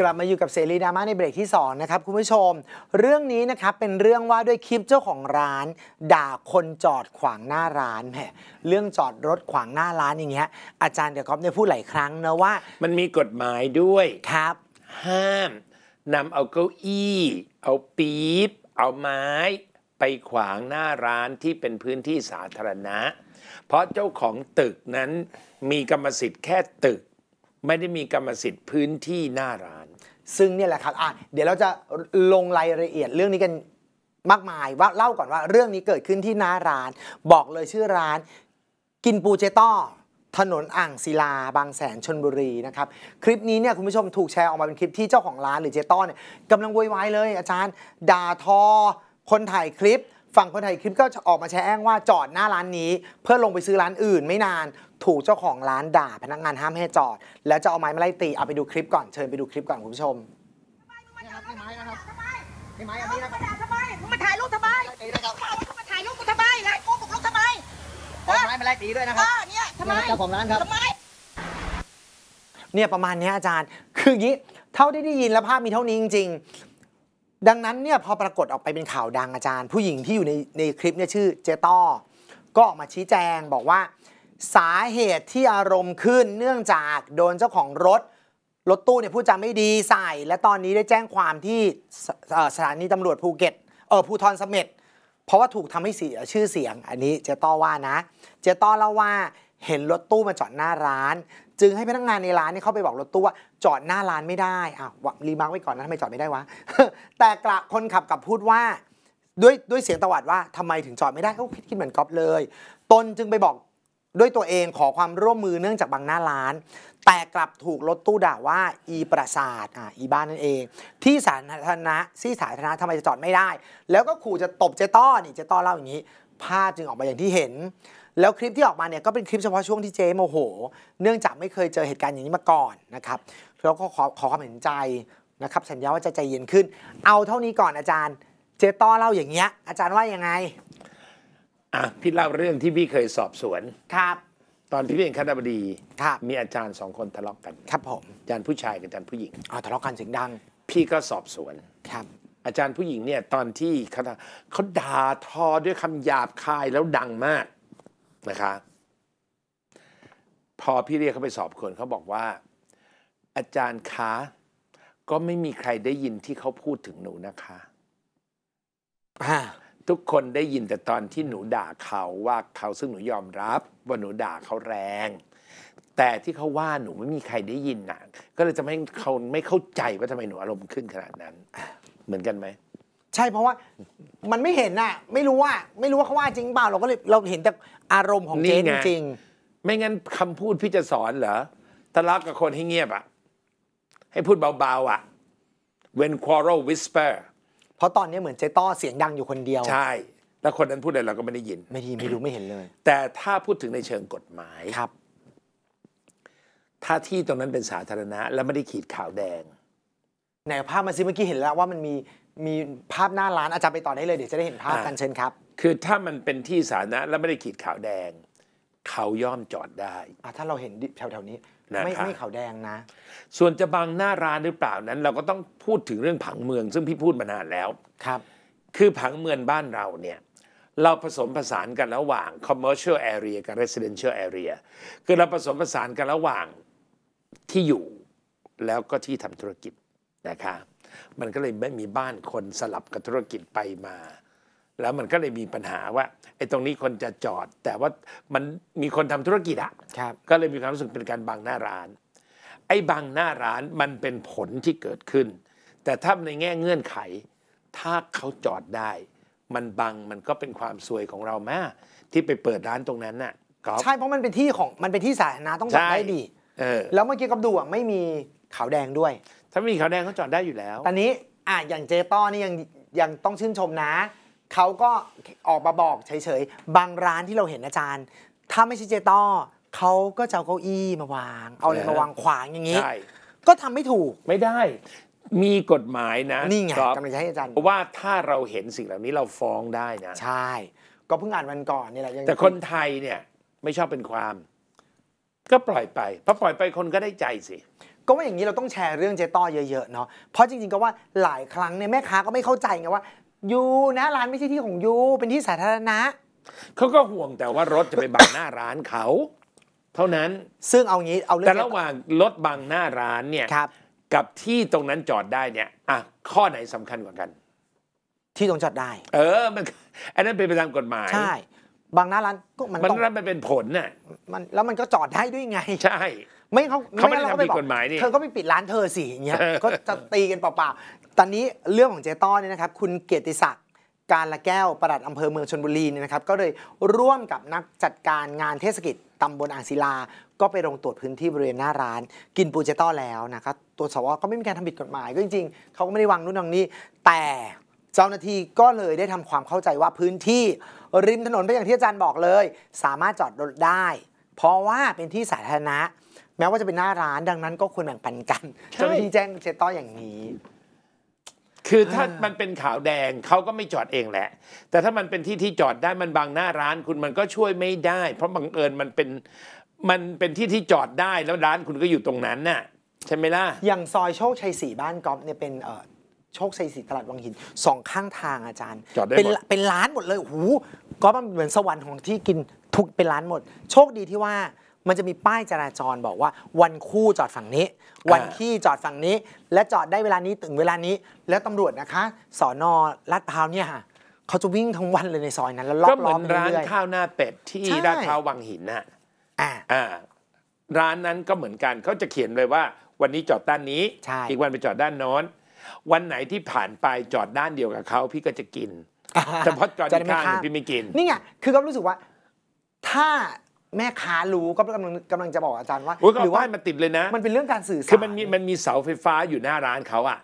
กลับมาอยู่กับเสรีดาม่าในเบรกที่ 2 นะครับคุณผู้ชม เรื่องนี้นะครับ เป็นเรื่องว่าด้วยคลิปเจ้าของร้าน ด่าคนจอดขวางหน้าร้านแหมเรื่องจอดรถขวางหน้าร้านอย่างเงี้ย อาจารย์เดอะก๊อฟเนี่ยพูดหลายครั้งนะว่า มันมีกฎหมายด้วยครับ ห้ามนำเอาเก้าอี้ เอาปี๊บเอาไม้ไปขวางหน้าร้านที่เป็นพื้นที่สาธารณะ เพราะเจ้าของตึกนั้นมีกรรมสิทธิ์แค่ตึก ไม่ได้มีกรรมสิทธิ์พื้นที่หน้าร้าน ซึ่งเนี่ยแหละครับอ่ะเดี๋ยวเราจะลงรายละเอียดเรื่องนี้กันมากมายว่าเล่าก่อนว่าเรื่องนี้เกิดขึ้นที่หน้าร้าน บอกเลยชื่อร้านกินปูเจต้อถนนอ่างศิลาบางแสนชนบุรีนะครับคลิปนี้เนี่ยคุณผู้ชมถูกแชร์ออกมาเป็นคลิปที่เจ้าของร้านหรือเจต้อนเนี่ยกำลังวุ่นวายเลย อาจารย์ด่าทอ คนถ่ายคลิปฝั่งคนถ่ายคลิปก็ออกมาแชร์แองว่าจอดหน้าร้านนี้ เพื่อลงไปซื้อร้านอื่น ไม่นานถูกเจ้าของร้านด่า พนักงานห้ามให้จอด แล้วจะเอาไม้มาไล่ตีเอาไปดูคลิปก่อนเชิญไปดูคลิปก่อนคุณผู้ชมนี่ครับไม้ครับไม้ไม้ไม้ม้ไม้ไม้ไม้ไม้ไม้ไมม้ไม้ไม้ไม้ไมไ้ไม้ขอไม้มาไล่ตีด้วยนะครับเนี่ยทำไมเจ้าของร้านครับทำไมเนี่ย ประมาณนี้อาจารย์คืออย่างนี้ เท่าที่ได้ยินและภาพมีเท่านี้จริงๆ ดังนั้นเนี่ยพอปรากฏออกไปเป็นข่าวดังอาจารย์ผู้หญิงที่อยู่ในในคลิปเนี่ยชื่อเจต้อก็ออกมาชี้แจงบอกว่า สาเหตุที่อารมณ์ขึ้นเนื่องจากโดนเจ้าของรถ รถตู้เนี่ยพูดจาไม่ดีใส่ และตอนนี้ได้แจ้งความที่สถานีตำรวจภูเก็ตเออภูทรสเม็ดเพราะว่า ถูกทำให้เสียชื่อเสียง อันนี้เจ๊ต้อว่านะเจ๊ต้อเล่าว่าเห็นรถตู้มาจอดหน้าร้าน จึงให้พนักงานในร้านนี่เข้าไปบอกรถตู้ว่าจอดหน้าร้านไม่ได้ อ่าวรีมาร์กไว้ก่อนนะทำไมจอดไม่ได้วะ แต่กระคนขับกลับพูดว่าด้วยด้วยเสียงตวาดว่าทำไมถึงจอดไม่ได้ก็คิคิดเหมือนก๊อฟเลย ตนจึงไปบอกด้วยตัวเองขอความร่วมมือเนื่องจากบางหน้าร้าน แต่กลับถูกรถตู้ด่าว่าอีประสาทอ่าอีบ้านนั่นเอง ที่สาธารณะที่สาธารณะทำไมจะจอดไม่ได้ แล้วก็ขู่จะตบเจต้อนี่เจต้อเล่าอย่างนี้ภาพจึงออกมาอย่างที่เห็น แล้วคลิปที่ออกมาเนี่ยก็เป็นคลิปเฉพาะช่วงที่เจ๊โมโห เนื่องจากไม่เคยเจอเหตุการณ์อย่างนี้มาก่อนนะครับแล้วก็ขอขอความเห็นใจนะครับสัญญาว่าจะใจเย็นขึ้น เอาเท่านี้ก่อนอาจารย์เจต้อเล่าอย่างเงี้ยอาจารย์ว่ายังไง่ะพี่เล่าเรื่องที่พี่เคยสอบสวน ครับ ตอนพี่เป็นคณบดีครับมีอาจารย์สองคนทะเลาะกัน ครับผม อาจารย์ผู้ชายกับอาจารย์ผู้หญิง อ๋อทะเลาะกันเสียงดัง พี่ก็สอบสวน ครับ อาจารย์ผู้หญิงเนี่ยตอนที่เขาเขาด่าทอด้วยคำหยาบคายแล้วดังมากนะคะ พอพี่เรียกเขาไปสอบคนเขาบอกว่า อาจารย์คะก็ไม่มีใครได้ยินที่เขาพูดถึงหนูนะคะอ่าทุกคนได้ยินแต่ตอนที่หนูด่าเขาว่าเขาซึ่งหนูยอมรับ ว่าหนูด่าเขาแรง แต่ที่เขาว่าหนูไม่มีใครได้ยินนะก็เลยจะไม่เขาไม่เข้าใจว่าทำไมหนูอารมณ์ขึ้นขนาดนั้นเหมือนกันไหมใช่เพราะว่ามันไม่เห็นอะไม่รู้ว่า ไม่รู้ว่าเขาว่าจริงเปล่าเราก็เลยเราเห็นแต่อารมณ์ของเจนจริง ไม่งั้นคำพูดพี่จะสอนเหรอทะเลาะกับคนให้เงียบอะให้พูดเบาๆอะ when quarrel whisper เพราะตอนนี้เหมือนเจต้อเสียงดังอยู่คนเดียว ใช่แล้วคนนั้นพูดอะไรเราก็ไม่ได้ยิน ไม่ได้ไม่รู้ไม่เห็นเลย แต่ถ้าพูดถึงในเชิงกฎหมายครับ ถ้าที่ตรงนั้นเป็นสาธารณะ และไม่ได้ขีดขาวแดงในภาพมาซิเมื่อกี้เห็นแล้วว่ามันมีมีภาพหน้าร้านอาจารย์ไปต่อได้เลยเดี๋ยวจะได้เห็นภาพกันเชิญครับคือถ้ามันเป็นที่สาธารณะและไม่ได้ขีดขาวแดง เขาย่อมจอดได้อ่ะถ้าเราเห็นแถวๆนี้ไม่ไม่ขาวแดงนะ ส่วนจะบังหน้าร้านหรือเปล่านั้น เราก็ต้องพูดถึงเรื่องผังเมือง ซึ่งพี่พูดมานานแล้วครับ คือผังเมืองบ้านเราเนี่ยเราผสมผสานกันระหว่าง commercial area กับ residential area คือเราผสมผสานกันระหว่างที่อยู่ แล้วก็ที่ทำธุรกิจนะคะมันก็เลยไม่มีบ้านคนสลับกับธุรกิจไปมาแล้วมันก็เลยมีปัญหาว่าไอ้ตรงนี้คนจะจอด แต่ว่ามันมีคนทำธุรกิจอะ ก็เลยมีความรู้สึกเป็นการบังหน้าร้าน ไอ้บังหน้าร้านมันเป็นผลที่เกิดขึ้น แต่ถ้าในแง่เงื่อนไข ถ้าเขาจอดได้ มันบังมันก็เป็นความซวยของเราแม่ที่ไปเปิดร้านตรงนั้นน่ะใช่เพราะมันเป็นที่ของมันเป็นที่สาธารณะต้องจอดได้ดีแล้วเมื่อกี้กับดูอ่ะไม่มีขาวแดงด้วย ถ้ามีขาวแดงเขาจอดได้อยู่แล้วตอนนี้อ่ะอย่างเจต้อนี่ยังยังต้องชื่นชมนะเขาก็ออกมาบอกเฉยๆ บางร้านที่เราเห็นอาจารย์ ถ้าไม่ใช่เจต้อเขาก็จะเอาเก้าอี้มาวาง เอาอะไรมาวางขวางอย่างนี้ก็ทำไม่ถูกไม่ได้ มีกฎหมายนะ นี่ไงรกำลังจะให้อาจารย์ว่าถ้าเราเห็นสิ่งเหล่านี้เราฟ้องได้นะ ใช่ ก็เพิ่งอ่านวันก่อนนี่แหละแต่คนไทยเนี่ยไม่ชอบเป็นความ ก็ปล่อยไปพอปล่อยไปคนก็ได้ใจสิก็ว่าอย่างนี้เราต้องแชร์เรื่องเจต้อเยอะๆเนาะเพราะจริงๆก็ว่าหลายครั้งเนี่ยแม่ค้าก็ไม่เข้าใจไงว่ายูนะร้านไม่ใช่ที่ของยูเป็นที่สาธารณะเขาก็ห่วงแต่ว่ารถจะไปบังหน้าร้านเขาเท่านั้นซึ่งเอางี้เอาเรื่องแต่ระหว่างรถบังหน้าร้านเนี่ยครับกับที่ตรงนั้นจอดได้เนี่ยอ่ะข้อไหนสำคัญกว่ากัน ที่ตรงจอดได้ เออมัน อันนั้นเป็นไปตามกฎหมายใช่บางหน้าร้านก็มันมันต้องนมันเป็นผลน่ะมันแล้วมันก็จอดได้ด้วยไง ใช่ ไม่เขาเขาไม่ได้ทำผิดกฎหมายนี่เธอก็ไปปิดร้านเธอสิอย่างเงี้ยก็จะตีกันเปล่าๆตอนนี้เรื่องของเจต้อเนี่ยนะครับคุณเกียรติศักดิ์การละแก้วประหลัดอำเภอเมืองชนบุรีเนี่ยนะครับก็เลยร่วมกับนักจัดการงานเทศกิจตำบลอ่างศิลา ก็ไปลงตรวจพื้นที่บริเวณหน้าร้านกินปูเจต้อแล้วนะครับตรวจสอวก็ไม่มีการทำผิดกฎหมายก็จริง ๆเขาก็ไม่ได้วางนู่นวางนี่แต่เจ้าหน้าที่ก็เลยได้ทำความเข้าใจว่าพื้นที่ริมถนนเป็นอย่างที่อาจารย์บอกเลย สามารถจอดรถได้ เพราะว่าเป็นที่สาธารณะ แม้ว่าจะเป็นหน้าร้านดังนั้นก็ควรแบ่งปันกันเจ้าหน้าที่แจ้งเชตต้ออย่างนี้ คือถ้ามันเป็นขาวแดงเขาก็ไม่จอดเองแหละ แต่ถ้ามันเป็นที่ที่จอดได้มันบางหน้าร้านคุณมันก็ช่วยไม่ได้ เพราะบังเอิญมันเป็นมันเป็นที่ที่จอดได้แล้วร้านคุณก็อยู่ตรงนั้นน่ะ ใช่ไหมล่ะอย่างซอยโชคชัยสี่บ้านก๊อฟเนี่ยเป็นเออโชคชัยศรีตลาดวังหินสองข้างทางอาจารย์ เป็นเป็นร้านหมดเลยโอ้โหก็มันเหมือนสวรรค์ของที่กินทุกเป็นร้านหมด โชคดีที่ว่ามันจะมีป้ายจราจรบอกว่า วันคู่จอดฝั่งนี้ วันขี้จอดฝั่งนี้ และจอดได้เวลานี้ถึงเวลานี้แล้วตำรวจนะคะสอนอลาดพร้าวเนี่ยค่ะเขาจะวิ่งทั้งวันเลยในซอยนั้นแล้วล้อม็้ืออนมร้านข้าวหน้าเป็ดที่ลาดพร้าววังหินน่ะอ่าอ่าร้านนั้นก็เหมือนกันเขาจะเขียนเลยว่า วันนี้จอดด้านนี้อีกวันไปจอดด้านโน้นวันไหนที่ผ่านไปจอดด้านเดียวกับเขาพี่ก็จะกิน แต่พอจอดีกข้างพี่ไม่กิน นี่ไงคือก็รู้สึกว่า ถ้าแม่ค้ารู้ก็กำลังกำลังจะบอกอาจารย์ ว่าหรือว่ามันติดเลยนะ มันเป็นเรื่องการสื่อสารคือมันมีมันมีเสาไฟฟ้าอยู่หน้าร้านเขาอ่ะ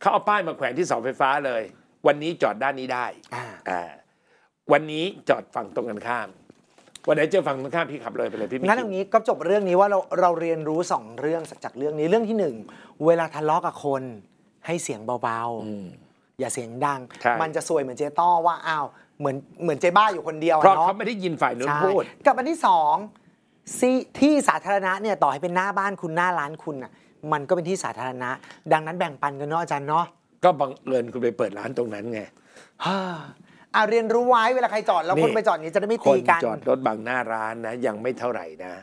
เขาเอาป้ายมาแขวนที่เสาไฟฟ้าเลย วันนี้จอดด้านนี้ได้ วันนี้จอดฝั่งตรงกันข้าม วันไหนเจอฝั่งตรงข้ามพี่ขับเลยไปเลยพี่งั้นตรงนี้ก็จบเรื่องนี้ว่าเราเราเรียนรู้สองเรื่องจากเรื่องนี้เรื่องที่หนึ่งเวลาทะเลาะกับคนให้เสียงเบาๆ อย่าเสียงดัง มันจะสวย เหมือนเจ๊ต้อว่าอ้าว เหมือนเหมือนเจ๊บ้าอยู่คนเดียว เพราะเขาไม่ได้ยินฝ่ายนู้นพูดกับ อันที่สองที่สาธารณะเนี่ยต่อให้เป็นหน้าบ้านคุณหน้าร้านคุณอ่ะ มันก็เป็นที่สาธารณะ ดังนั้นแบ่งปันกันเนาะอาจารย์เนาะ ก็บังเอิญคุณไปเปิดร้านตรงนั้นไงอ่าเรียนรู้ไว้ เวลาใครจอดแล้วคนไปจอดนี้จะได้ไม่ตีกันคนจอดรถบังหน้าร้านนะ ยังไม่เท่าไหร่นะ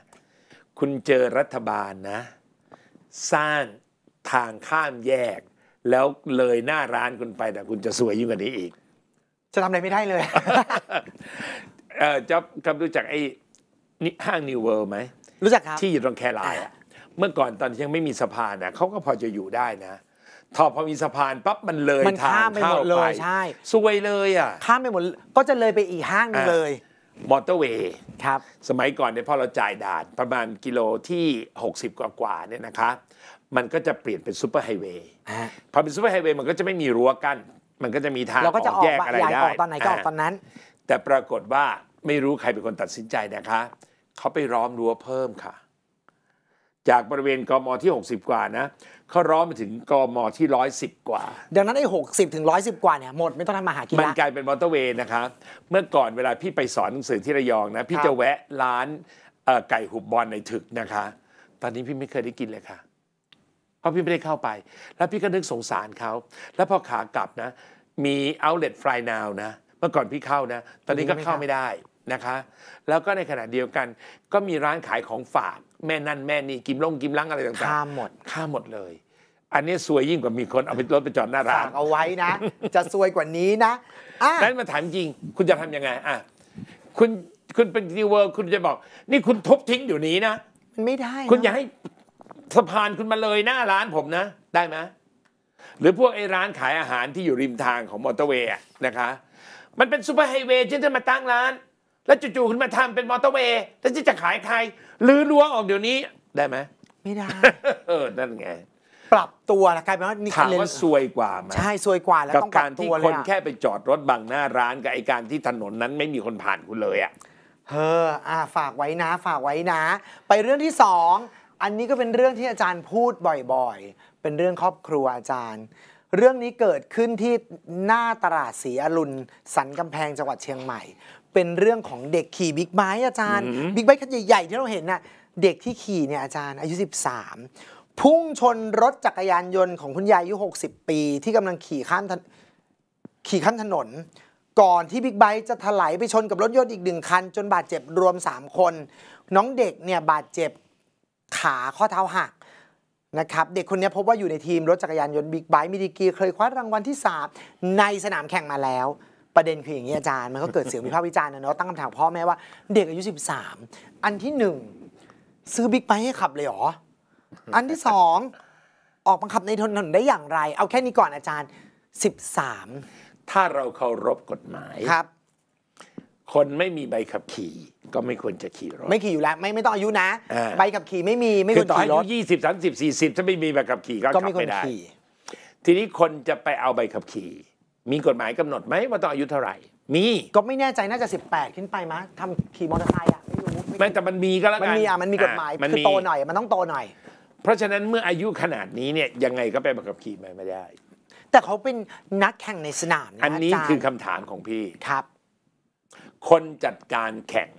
คุณเจอรัฐบาลนะ สร้างทางข้ามแยกแล้วเลยหน้าร้านคุณไปแต่คุณจะสวยยิ่งกว่านี้อีก จะทำอะไรไม่ได้เลยเออจ๊อบค๊อบรู้จักไอ้ห้างนิวเวิร์ไหม รู้จักครับ ที่อยู่ตรงแครายอะเมื่อก่อนตอนที่ยังไม่มีสะพานนะเขาก็พอจะอยู่ได้นะทอพอมีสะพานปั๊บมันเลยทางาเข้าไปใช่ สวยเลยอ่ะข้ามไปหมดก็จะเลยไปอีกห้างหนึง่เลยมอเตอร์เวย์ครับ สมัยก่อนเนี่ยพอเราจ่ายด่านประมาณกิโลที่ 60 กว่ากว่าๆเนี่ยนะคะมันก็จะเปลี่ยนเป็นซูเปอร์ไฮเวย์พอเป็นซูเปอร์ไฮเวย์มันก็จะไม่มีรั้วกั้น มันก็จะมีทางออกแยกอะไรได้ตอนไหนก็ออกตอนนั้น แต่ปรากฏว่าไม่รู้ใครเป็นคนตัดสินใจนะคะ เขาไปร้อมรั้วเพิ่มค่ะ จากบริเวณกมที่ 60 กว่านะ เขาร้อมไปถึงกมที่ 110 กว่าดังนั้นไอ้หกสิบถึงร้อยสิบกว่าเนี่ยหมดไม่ต้องทำมาหากินมันกลายเป็นมอเตอร์เวย์นะคะเมื่อก่อนเวลาพี่ไปสอนหนังสือที่ระยองนะพี่จะแวะร้านไก่หุบบอลในถึกนะคะ ตอนนี้พี่ไม่เคยได้กินเลยค่ะพราะพี่ไม่ได้เข้าไป แล้วพี่ก็นึกสงสารเขา แล้วพอขากลับนะ มีเอาเล t Fly Now นะ เมื่อก่อนพี่เข้านะ ตอนนี้ก็เข้าไม่ได้นะคะ แล้วก็ในขณะเดียวกัน ก็มีร้านขายของฝากแม่นั่นแม่นี่ กิมล่งกิมลังอะไรต่างๆข้ามหมดข้ามหมดเลย อันนี้ซวยยิ่งกว่ามีคนเอาไปรถไปจอดหน้าร้าฝานกเอาไว้นะ จะซวยกว่านี้นะนั้นมาถามจริง คุณจะทำยังไงอ่ะคุณคุณเป็นดีเวิร์คุณจะบอก นี่คุณทุบทิ้งอยู่นี้นะมันไม่ได้ คุณอย่าให้สะพานคุณมาเลยหน้าร้านผมนะ ได้ไหมหรือพวกไอ้ร้านขายอาหารที่อยู่ริมทางของมอเตอร์เวย์นะคะ มันเป็นซูเปอร์ไฮเวย์ที่จะมาตั้งร้าน แล้วจู่ๆคุณมาทำเป็นมอเตอร์เวย์แล้วจะขายใครหรือรั้วออกเดี๋ยวนี้ได้ไหมไม่ได้เออนั่นไง ปรับตัวละกลายเป็นว่านี่ถามว่าซวยกว่าไหมใช่ซวยกว่าแล้วกับการที่คนแค่ไปจอดรถบังหน้าร้านกับไอการที่ถนนนั้นไม่มีคนผ่านคุณเลยอ่ะเ้ออ่าฝากไว้นะ ฝากไว้นะ ไปเรื่องที่สองอันนี้ก็เป็นเรื่องที่อาจารย์พูดบ่อยๆ เป็นเรื่องครอบครัวอาจารย์ เรื่องนี้เกิดขึ้นที่หน้าตลาดศรีอรุณสันกำแพงจังหวัดเชียงใหม่ เป็นเรื่องของเด็กขี่บิ๊กไบค์อาจารย์ บิ๊กไบค์คันใหญ่ๆที่เราเห็นน่ะ เด็กที่ขี่เนี่ยอาจารย์อายุ 13 พุ่งชนรถจักรยานยนต์ของคุณยายอายุ 60 ปี ที่กำลังขี่ข้ามขี่ข้ามถนน ก่อนที่บิ๊กไบค์จะถลายไปชนกับรถยนต์อีกหนึ่งคันจนบาดเจ็บรวม3คน น้องเด็กเนี่ยบาดเจ็บขาข้อเท้าหักนะครับ เด็กคนนี้พบว่าอยู่ในทีมรถจักรยานยนต์บิ๊กไบค์มิดีกีเคยคว้ารางวัลที่ 3 ในสนามแข่งมาแล้ว ประเด็นคืออย่างนี้อาจารย์ มันก็เกิดเสียงวิพากษ์วิจารณ์นะเนาะตั้งคำถามพ่อแม่ว่าเด็กอายุ 13 อันที่ 1 ซื้อบิ๊กไบค์ให้ขับเลยเหรอ อันที่ 2 ออกบังคับในถนนได้อย่างไร เอาแค่นี้ก่อนอาจารย์ 13 ถ้าเราเคารพกฎหมายครับคนไม่มีใบขับขี่ก็ไม่ควรจะขี่รถไม่ขี่อยู่แล้ว ไม่ไม่ต้องอายุนะใบขับขี่ไม่มีไม่คควอขต่อให้ขี่อายุยี่สิบสามสิบสี่สิบถ้าไม่มีใบขับขี่ก็ขับไม่ได้ ทีนี้คนจะไปเอาใบขับขี่ มีกฎหมายกำหนดไหมว่าต้องอายุเท่าไหร่ มีก็ไม่แน่ใจน่าจะสิบแปดขึ้นไปมั้งทำขี่มอเตอร์ไซค์อ่ะไม่รู้ไม่แต่มันมีก็แล้วกัน มันมีอ่ะมันมีกฎหมายมคือโตหน่อยมันต้องโตหน่อย เพราะฉะนั้นเมื่ออายุขนาดนี้เนี่ยยังไงก็ไปใบขับขี่ไม่ได้ แต่เขาเป็นนักแข่งในสนามนะอันนี้าจารย์คือคำถามของพี่ครับคนจัดการแข่ง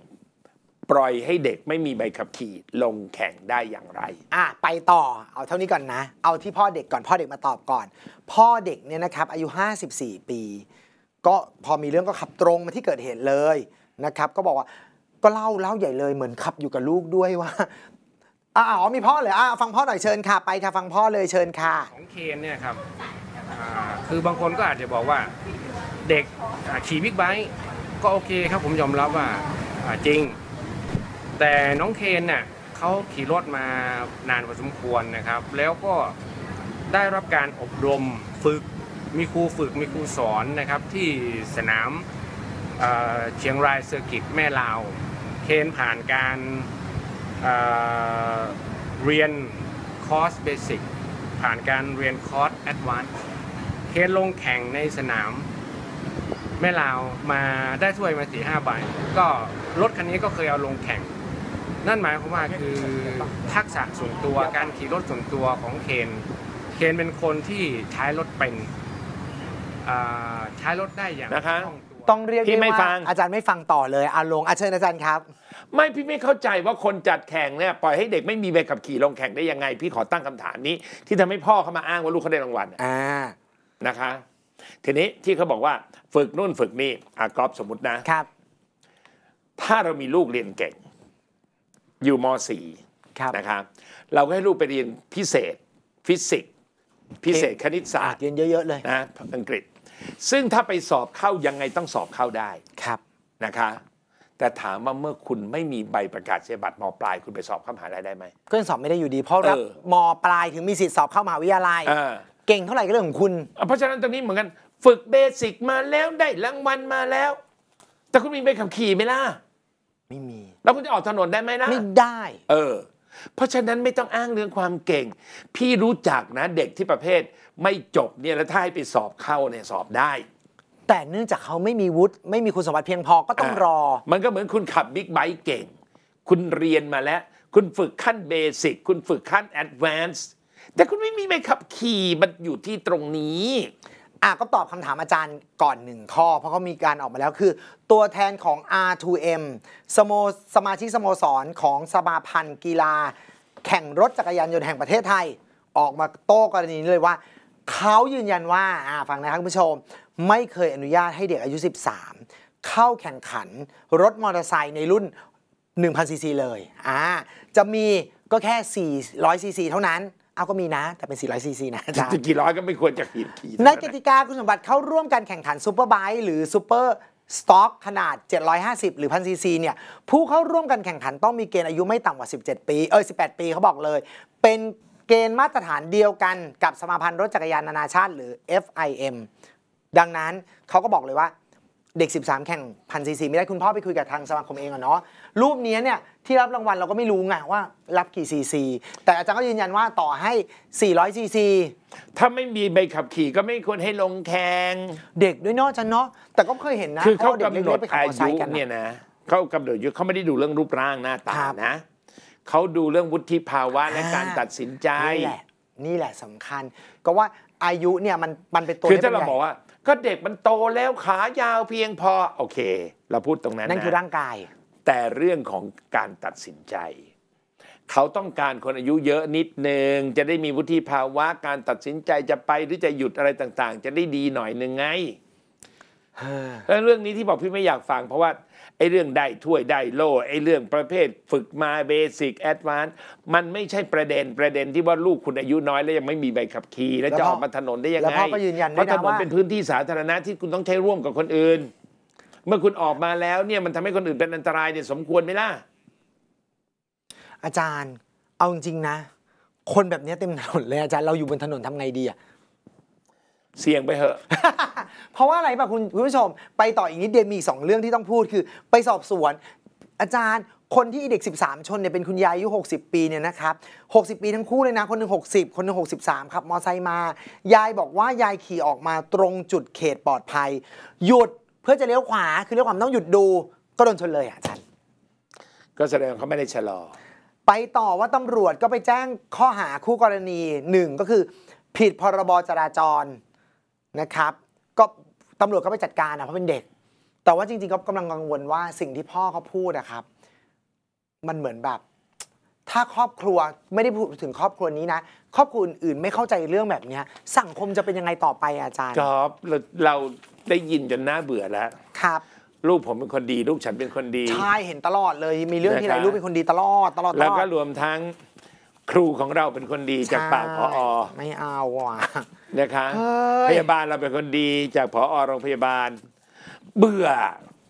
ปล่อยให้เด็กไม่มีใบขับขี่ ลงแข่งได้อย่างไร อ่ะไปต่อ เอาเท่านี้ก่อนนะ เอาที่พ่อเด็กก่อน พ่อเด็กมาตอบก่อน พ่อเด็กเนี่ยนะครับ อายุ 54 ปี ก็พอมีเรื่องก็ขับตรง มาที่เกิดเหตุเลยนะครับ ก็บอกว่า ก็เล่าเล่าใหญ่เลยเหมือนขับอยู่กับลูกด้วยว่าอ๋อมีพ่อเลยอ่ะฟังพ่อหน่อยเชิญค่ะ ไปค่ะฟังพ่อเลยเชิญค่ะ ของเคนเนี่ยครับคือบางคนก็อาจจะบอกว่าเด็กขี่บิ๊กไบค์ก็โอเคครับผมยอมรับว่าจริง แต่น้องเคนเนี่ยเขาขี่รถมานานพอสมควรนะครับ แล้วก็ได้รับการอบรมฝึก มีครูฝึกมีครูสอนนะครับที่สนามเชียงรายเซอร์กิตแม่ลาวเคนผ่านการเเรียนคอร์สเบสิกผ่านการเรียนคอร์สแอดวานซ์เคนลงแข่งในสนามแม่ลาวมาได้ถ้วยมาสี่ห้าใบก็ รถคันนี้ก็เคยเอาลงแข่ง นั่นหมายความว่าคือทักษะส่วนตัวการขี่รถส่วนตัวของ เคนเคนเป็นคนที่ใช้รถเป็นใช้รถได้อย่างนะคะ ต้องเรียกพี่ไม่ฟังอาจารย์ไม่ฟังต่อเลยอาลงอาเชิญอาจารย์ครับ ไม่พี่ไม่เข้าใจว่าคนจัดแข่งเนี่ยปล่อยให้เด็กไม่มีใบขับขี่ลงแข่งได้ยังไง พี่ขอตั้งคำถามนี้ ที่ทำให้พ่อเขามาอ้างว่าลูกเขาได้รางวัลอ่านะคะทีนี้ที่เขาบอกว่าฝึกนู่นฝึกนี่อากอบสมมตินะ ครับ ถ้าเรามีลูกเรียนเก่งอยู่ม .4 นะครับ เราก็ให้ลูกไปเรียนพิเศษ ฟิสิกส์พิเศษคณิตศาสตร์เรียนเยอะ ๆ เลยนะอังกฤษ ซึ่งถ้าไปสอบเข้ายังไงต้องสอบเข้าได้ครับ นะคะ แต่ถามว่าเมื่อคุณไม่มีใบประกาศเสียบัตร มปลาย คุณไปสอบเข้ามหาลัยได้ไหมก็ยังสอบไม่ได้อยู่ดี เพราะรับมปลายถึงมีสิทธิสอบเข้ามหาวิทยาลัยเก่ง เท่าไหร่ก็เรื่องของคุณ เพราะฉะนั้นตรงนี้เหมือนกัน ฝึกเบสิกมาแล้วได้รางวัลมาแล้ว แต่คุณมีใบขับขี่ไหมล่ะไม่มี แล้วคุณจะออกถนนได้ไหมล่ะ ไม่ได้ เออ เพราะฉะนั้นไม่ต้องอ้างเรื่องความเก่ง พี่รู้จักนะเด็กที่ประเภทไม่จบเนี่ยแล้วถ้าให้ไปสอบเข้าเนี่ยสอบได้ แต่เนื่องจากเขาไม่มีวุฒิไม่มีคุณสมบัติเพียงพอก็ต้องรอ มันก็เหมือนคุณขับบิ๊กไบค์เก่งคุณเรียนมาแล้ว คุณฝึกขั้นเบสิกคุณฝึกขั้นแอดวานซ์แต่คุณไม่มีใบขับขี่มันอยู่ที่ตรงนี้ อ่ะก็ตอบคำถามอาจารย์ก่อนหนึ่งข้อ เพราะเขามีการออกมาแล้วคือ ตัวแทนของ R2M สมสมาชิกสโมสรของสมาพันธ์กีฬาแข่งรถจักรยานยนต์แห่งประเทศไทยออกมาโต้กรณีนี้เลยว่า เขายืนยันว่าอ่าฟังนะครับคุณผู้ชม ไม่เคยอนุญาตให้เด็กอายุ 13 เข้าแข่งขันรถมอเตอร์ไซค์ในรุ่น 1,000ซีซีเลยอ่าจะมีก็แค่400ซีซีเท่านั้นเอาก็มีนะแต่เป็น400ซีซีนะจาะกี่ร้อยก็ไม่ควรจะขีดขีดในกติกาคุณสมบัติเข้าร่วมการแข่งขันซูเปอร์ไบค์หรือซูเปอร์สต็อกขนาด 750 หรือพันซีซีเนี่ยผู้เข้าร่วมการแข่งขันต้องมีเกณฑ์อายุไม่ต่ำกว่า 17 ปีเออ18 ปีเขาบอกเลย เป็นเกณฑ์มาตรฐานเดียวกันกับสมาพันธ์รถจักรยานนานาชาติ หรือ FIM ดังนั้นเขาก็บอกเลยว่าเด็ก 13 แข่งพันซีซีไม่ได้คุณพ่อไปคุยกับทางสมาคมเองอะเนาะรูปนี้เนี่ยที่รับรางวัลเราก็ไม่รู้ไงว่ารับกี่ซีซีแต่อาจารย์ก็ยืนยันว่าต่อให้ 400 ซีซีถ้าไม่มีใบขับขี่ก็ไม่ควรให้ลงแข่งเด็กด้วยเนาะจันเนาะแต่ก็เคยเห็นนะคือเขากำหนดอายุเนี่ยนะเขากำหนดอยู่เขาไม่ได้ดูเรื่องรูปร่างหน้าตานะเขาดูเรื่องวุฒิภาวะและการตัดสินใจนี่แหละนี่แหละสำคัญ ก็ว่าอายุเนี่ยมันมันเป็นตัวคือถ้าเราบอกว่าก็เด็กมันโตแล้วขายาวเพียงพอโอเค เราพูดตรงนั้นนั่นคือร่างกาย แต่เรื่องของการตัดสินใจ เขาต้องการคนอายุเยอะนิดหนึ่งจะได้มีวุฒิภาวะการตัดสินใจจะไป หรือจะหยุดอะไรต่างๆ จะได้ดีหน่อยหนึ่งไง เรื่องนี้ที่บอกพี่ไม่อยากฟังเพราะว่าไอ้เรื่องได้ถ้วยได้โล่ไอ้เรื่องประเภทฝึกมาเบสิกแอดวานซ์มันไม่ใช่ประเด็นประเด็นที่ว่าลูกคุณอายุน้อยแล้วยังไม่มีใบขับขี่แล้วจะออกมาถนนได้ยังไงแล้วพ่อก็ยืนยันเพราะถนนเป็นพื้นที่สาธารณะที่คุณต้องใช้ร่วมกับคนอื่น เมื่อคุณออกมาแล้วเนี่ย มันทำให้คนอื่นเป็นอันตรายเนี่ยสมควรไหมล่ะ อาจารย์เอาจริงนะ คนแบบนี้เต็มถนนเลยอาจารย์เราอยู่บนถนนทำไงดีอะเสี่ยงไปเหอะ เพราะว่าอะไรป่ะ คุณผู้ชม ไปต่ออีกนิดเดียวมีสองเรื่องที่ต้องพูดคือไปสอบสวน อาจารย์คนที่เด็ก 13 ชนเนี่ยเป็นคุณยายอายุ60 ปีเนี่ยนะครับ60 ปีทั้งคู่เลยนะ คนหนึ่ง60 คนหนึ่ง63 ครับมอไซค์มา ยายบอกว่ายายขี่ออกมาตรงจุดเขตปลอดภัย หยุดเพื่อจะเลี้ยวขวาคือเลี้ยวขวาต้องหยุดดูก็โดนชนเลยอาจารย์ก็แสดงเขาไม่ได้ชะลอ ไปต่อว่าตำรวจก็ไปแจ้งข้อหาคู่กรณีหนึ่งก็คือผิดพรบจราจรนะครับก็ตำรวจก็ไปจัดการนะเพราะเป็นเด็ก แต่ว่าจริงๆก็กำลังกังวลว่าสิ่งที่พ่อเขาพูดนะครับ มันเหมือนแบบ ถ้าครอบครัวไม่ได้พูดถึงครอบครัวนี้นะครอบครัวอื่นๆไม่เข้าใจเรื่องแบบเนี้ยสังคมจะเป็นยังไงต่อไปอาจารย์ครับเราได้ยินจนน่าเบื่อแล้วครับ ลูกผมเป็นคนดี ลูกฉันเป็นคนดีใช่เห็นตลอดเลยมีเรื่องที่ไหนลูกเป็นคนดีตลอดตลอดตลอดแล้วก็รวมทั้งครูของเราเป็นคนดีจากปากพออไม่เอาอ่ะ นะคะพยาบาลเราเป็นคนดีจากพออโรงพยาบาล เบื่อ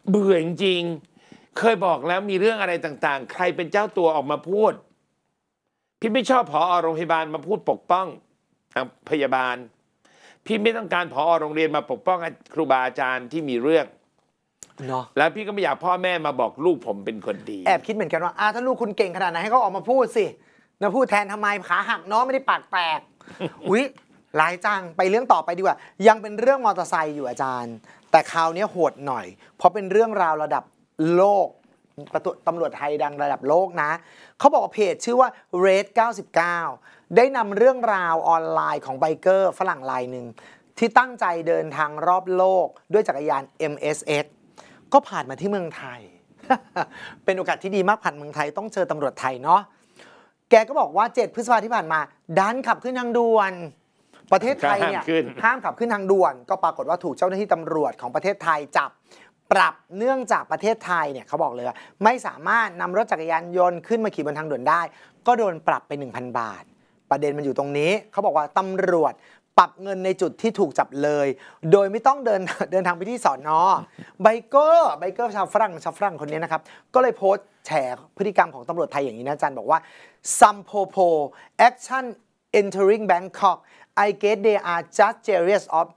เบื่อจริงๆเคยบอกแล้วมีเรื่องอะไรต่างๆ ใครเป็นเจ้าตัวออกมาพูด พี่ไม่ชอบพออโรงพยาบาลมาพูดปกป้องพยาบาลพี่ไม่ต้องการพอโรงเรียนมาปกป้อง ครูบาอาจารย์ที่มีเรื่องเนาะแล้วพี่ก็ไม่อยากพ่อแม่มาบอกลูกผมเป็นคนดีแอบคิดเหมือนกันว่าอาถ้าลูกคุณเก่งขนาดไหนให้เขาออกมาพูดสินาพูดแทนทำไมขาหักน้องไม่ได้ปากแตกอุ๊ยหลายจังไปเรื่องต่อไปดีกว่า ยังเป็นเรื่องมอเตอร์ไซค์อยู่อาจารย์ แต่คราวนี้โหดหน่อย เพราะเป็นเรื่องราวระดับโลกตำรวจไทยดังระดับโลกนะเขาบอกว่าเพจชื่อว่า r a ด99 ได้นำเรื่องราวออนไลน์ของไบเกอร์ฝรั่งรายหนึ่ง ที่ตั้งใจเดินทางรอบโลกด้วยจักรยาน MSX ก็ผ่านมาที่เมืองไทย เป็นโอกาสที่ดีมากผ่านเมืองไทยต้องเจอตำรวจไทยเนาะแกก็บอกว่า 7 พฤษภาที่ผ่านมา ดันขับขึ้นทางด่วนประเทศไทยเนี่ยห้ามขับขึ้นทางด่วนก็ปรากฏว่าถูกเจ้าหน้าที่ตำรวจของประเทศไทยจับ ปรับเนื่องจากประเทศไทยเนี่ยเขาบอกเลยว่าไม่สามารถนำรถจักรยานยนต์ขึ้นมาขี่บนทางด่วนได้ ก็โดนปรับไป 1,000 บาท ประเด็นมันอยู่ตรงนี้เขาบอกว่าตำรวจปรับเงินในจุดที่ถูกจับเลย โดยไม่ต้องเดินเดินทางไปที่สอนอไบเกอร์ไบเกอร์ชาวฝรั่งชาวฝรั่งคนนี้นะครับ ก็เลยโพสต์แฉพฤติกรรมของตำรวจไทยอย่างนี้นะจันบอกว่าซัมโพโพ action entering Bangkok I guess they are just jealous of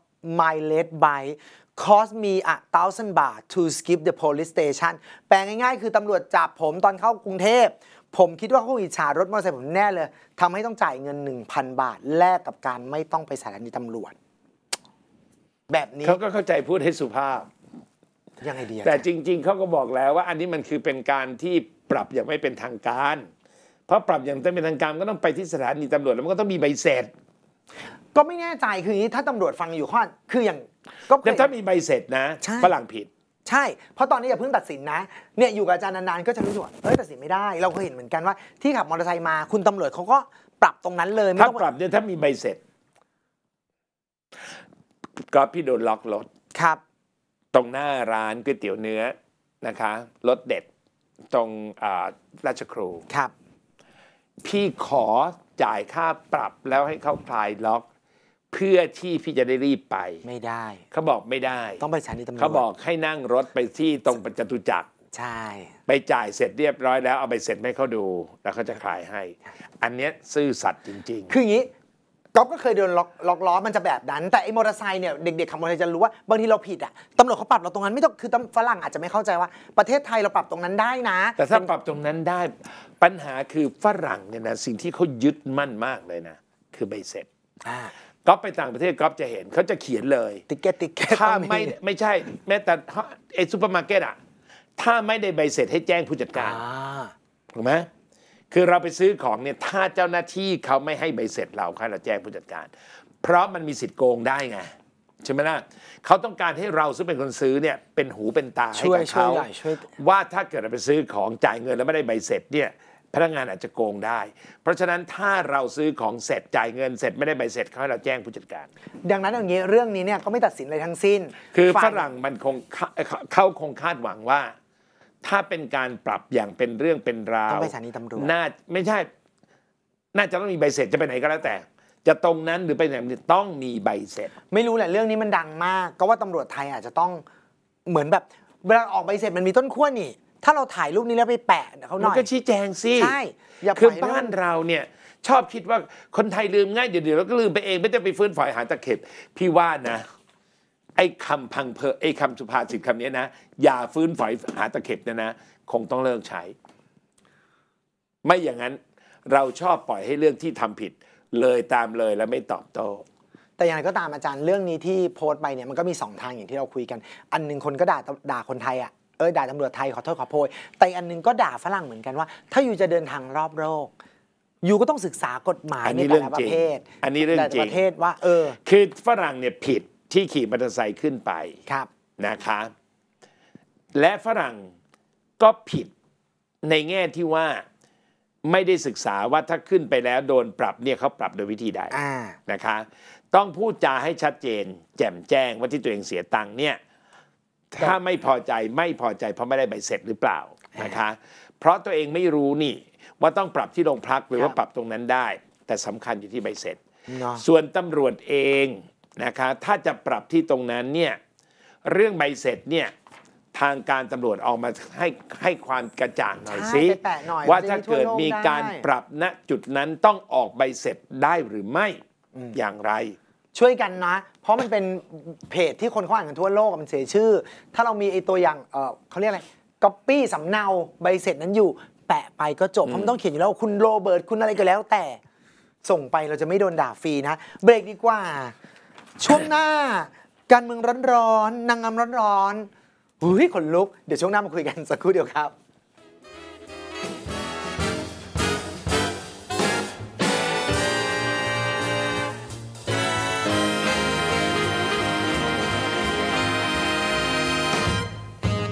my late bike cost me a thousand baht to skip the police station แปลง่าย ๆ คือตำรวจจับผมตอนเข้ากรุงเทพ ผมคิดว่าเขาอิจฉารถมอเตอร์ไซค์ผมแน่เลยทำให้ต้องจ่ายเงิน 1,000 บาท แลกกับการไม่ต้องไปสถานีตำรวจ แบบนี้เขาก็เข้าใจพูดให้สุภาพ ยังไงดีแต่จริง ๆ เขาก็บอกแล้วว่าอันนี้มันคือเป็นการที่ปรับอย่างไม่เป็นทางการ เพราะปรับอย่างไม่เป็นทางการก็ต้องไปที่สถานีตำรวจแล้วมันก็ต้องมีใบเสร็จก็ไม่แน่ใจคืออย่างนี้ถ้าตำรวจฟังอยู่ข้อคืออย่างก็แต่ถ้ามีใบเสร็จนะฝรั่งผิด ใช่ เพราะตอนนี้อย่าเพิ่งตัดสินนะเนี่ยอยู่กับอาจารย์นานๆ ก็จะรู้สึกว่าเอ้ยตัดสินไม่ได้ เราเคยเห็นเหมือนกันว่า ที่ขับมอเตอร์ไซค์มาคุณตำรวจเขาก็ปรับตรงนั้นเลยไม่ถ้าปรับเนี่ยถ้ามีใบเสร็จ ก็พี่โดนล็อกรถครับ ตรงหน้าร้านก๋วยเตี๋ยวเนื้อนะคะรถเด็ด ตรงราชครูครับ พี่ขอจ่ายค่าปรับแล้วให้เขาคลายล็อกเพื่อที่พี่จะได้รีบไปไม่ได้ เขาบอกไม่ได้ต้องไปสถานีตำรวจเขาบอกให้นั่งรถไปที่ตรงจตุจักร ใช่ ไปจ่ายเสร็จเรียบร้อยแล้วเอาไปเสร็จให้เขาดูแล้วเขาจะขายให้ อันนี้ซื่อสัตย์จริงๆ คืออย่างนี้กก็เคยโดนล็อกล็อกล้อมันจะแบบนั้น แต่ไอ้มอเตอร์ไซค์เนี่ยเด็กๆขับมอเตอร์ไซค์จะรู้ว่าบางทีเราผิดอ่ะตำรวจเขาปรับเราตรงนั้นไม่ต้องคือฝรั่งอาจจะไม่เข้าใจว่า ประเทศไทยเราปรับตรงนั้นได้นะ แต่ถ้าปรับตรงนั้นได้ ปัญหาคือฝรั่งเนี่ยนะสิ่งที่เขายึดมั่นมากเลยนะ คือใบเสร็จก๊อปไปต่างประเทศก๊อปจะเห็นเขาจะเขียนเลย ติ๊กเก็ตติ๊กเก็ตถ้าไม่ไม่ใช่ แม้แต่ไอซูเปอร์มาร์เก็ตอ่ะถ้าไม่ได้ใบเสร็จให้แจ้งผู้จัดการถูกไหมคือเราไปซื้อของเนี่ย ถ้าเจ้าหน้าที่เขาไม่ให้ใบเสร็จเราค่ะเราแจ้งผู้จัดการ เพราะมันมีสิทธิ์โกงได้ไง ใช่ไหมล่ะเขาต้องการให้เราซึ่งเป็นคนซื้อเนี่ยเป็นหูเป็นตาให้กับเขาว่าถ้าเกิดเราไปซื้อของจ่ายเงินแล้วไม่ได้ใบเสร็จเนี่ยพนักงานอาจจะโกงได้ เพราะฉะนั้นถ้าเราซื้อของเสร็จจ่ายเงินเสร็จไม่ได้ใบเสร็จเขาให้เราแจ้งผู้จัดการ ดังนั้นอย่างนี้เรื่องนี้เนี่ยก็ไม่ตัดสินอะไรทั้งสิ้น คือฝรั่งมันคงเขาคงคาดหวังว่าถ้าเป็นการปรับอย่างเป็นเรื่องเป็นราวต้องไปสถานีตำรวจน่า ไม่ใช่น่าจะต้องมีใบเสร็จจะไปไหนก็แล้วแต่ จะตรงนั้นหรือไปไหนต้องมีใบเสร็จ ไม่รู้แหละเรื่องนี้มันดังมาก ก็ว่าตำรวจไทยอาจจะต้องเหมือนแบบ เวลาออกใบเสร็จมันมีต้นขั้วนี่ถ้าเราถ่ายรูปนี้แล้วไปแปะเขาหน่อยมันก็ชี้แจงสิใช่คือบ้านเราเนี่ย ชอบคิดว่าคนไทยลืมง่ายเดี๋ยวเดี๋ยวเราก็ลืมไปเอง ไม่ต้องไปฟื้นฝอยหาตะเข็บ พี่ว่านะ ไอ้คำพังเพอไอ้คำสุภาษิตคำนี้นะอย่าฟื้นฝอยหาตะเข็บเนี่ยนะคงต้องเลิกใช้ ไม่อย่างนั้นเราชอบปล่อยให้เรื่องที่ทำผิด เลยตามเลยแล้วไม่ตอบโต้ แต่อย่างไรก็ตามอาจารย์เรื่องนี้ที่โพสต์ไปเนี่ยมันก็มี2ทางอย่างที่เราคุยกัน อันหนึ่งคนก็ด่าด่าคนไทยอ่ะเออด่าตำรวจไทย ขอโทษขอโพย แต่อันนึง ก็ด่าฝรั่งเหมือนกันว่า ถ้าอยู่ จะเดินทางรอบโลกอยู่ ก็ต้องศึกษากฎหมายในแต่ละประเทศอันนี้เรื่องจริงประเทศว่าเออคือฝรั่ง เนี่ย ผิดที่ขี่มอเตอร์ไซค์ขึ้นไป ครับ นะคะ และฝรั่งก็ผิดในแง่ที่ว่าไม่ได้ศึกษาว่าถ้าขึ้นไปแล้ว โดนปรับเนี่ยเขาปรับโดยวิธีใดนะคะต้องพูดจาให้ชัดเจน แจ่มแจ้ง ว่าที่ตัวเองเสียตังค์เนี่ยถ้าไม่พอใจไม่พอใจ เพราะไม่ได้ใบเสร็จหรือเปล่านะคะ เพราะตัวเองไม่รู้นี่ ว่าต้องปรับที่โรงพักหรือว่าปรับตรงนั้นได้ แต่สำคัญอยู่ที่ใบเสร็จส่วนตำรวจเองนะคะ ถ้าจะปรับที่ตรงนั้นเนี่ยเรื่องใบเสร็จเนี่ยทางการตำรวจออกมาให้ให้ความกระจ่างหน่อยสิว่าถ้าเกิดมีการปรับณจุดนั้นต้องออกใบเสร็จได้หรือไม่อย่างไรช่วยกันนะ เพราะมันเป็นเพจที่คนเขาอ่านกันทั่วโลกมันเสียชื่อ ถ้าเรามีไอตัวอย่างเออเขาเรียกอะไรก๊อปปี้สำเนาใบเสร็จนั้นอยู่ แปะไปก็จบ เพราะมันต้องเขียนอยู่แล้ว คุณโรเบิร์ตคุณอะไรก็แล้ว แต่ส่งไปเราจะไม่โดนด่าฟรีนะ เบรกดีกว่า ช่วงหน้าการเมืองร้อนๆนางงามร้อนๆเฮ้ยขนลุกเดี๋ยวช่วงหน้ามาคุยกันสักครู่เดียวครับ